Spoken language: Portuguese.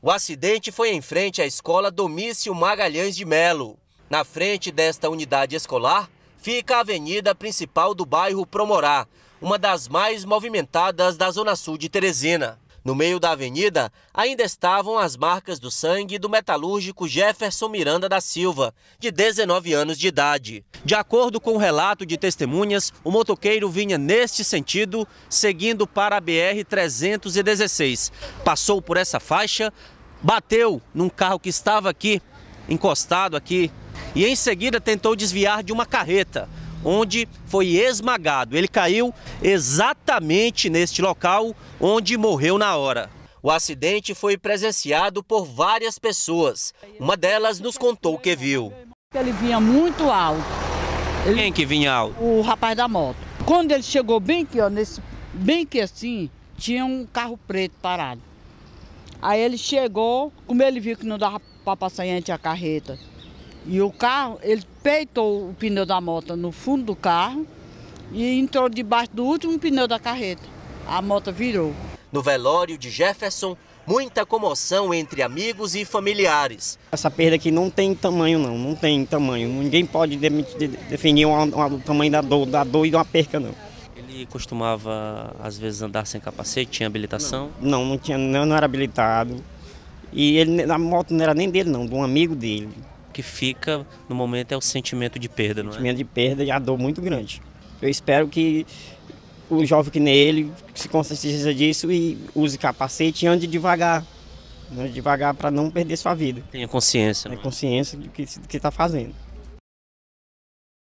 O acidente foi em frente à escola Domício Magalhães de Melo. Na frente desta unidade escolar fica a avenida principal do bairro Promorá, uma das mais movimentadas da Zona Sul de Teresina. No meio da avenida ainda estavam as marcas do sangue do metalúrgico Jefferson Miranda da Silva, de 19 anos de idade. De acordo com o relato de testemunhas, o motoqueiro vinha neste sentido, seguindo para a BR-316. Passou por essa faixa, bateu num carro que estava aqui, encostado aqui, e em seguida tentou desviar de uma carreta onde foi esmagado. Ele caiu exatamente neste local onde morreu na hora. O acidente foi presenciado por várias pessoas. Uma delas nos contou o que viu. Ele vinha muito alto. Ele... Quem que vinha alto? O rapaz da moto. Quando ele chegou bem aqui, ó, nesse, bem que assim, tinha um carro preto parado. Aí ele chegou, como ele viu que não dava para passar entre a carreta, e o carro, ele peitou o pneu da moto no fundo do carro e entrou debaixo do último pneu da carreta. A moto virou. No velório de Jefferson, muita comoção entre amigos e familiares. Essa perda aqui não tem tamanho, não, não tem tamanho. Ninguém pode definir o tamanho da dor, da dor e de uma perca, não. Ele costumava, às vezes, andar sem capacete, tinha habilitação? Não, não, não tinha, não, não era habilitado. E ele, a moto não era nem dele, não, de um amigo dele que fica no momento é o sentimento de perda, não é? Sentimento de perda e a dor muito grande. Eu espero que o jovem que nele se conscientiza disso e use capacete e ande devagar. Ande né? devagar para não perder sua vida. Tenha consciência. Tenha é? consciência do que está fazendo.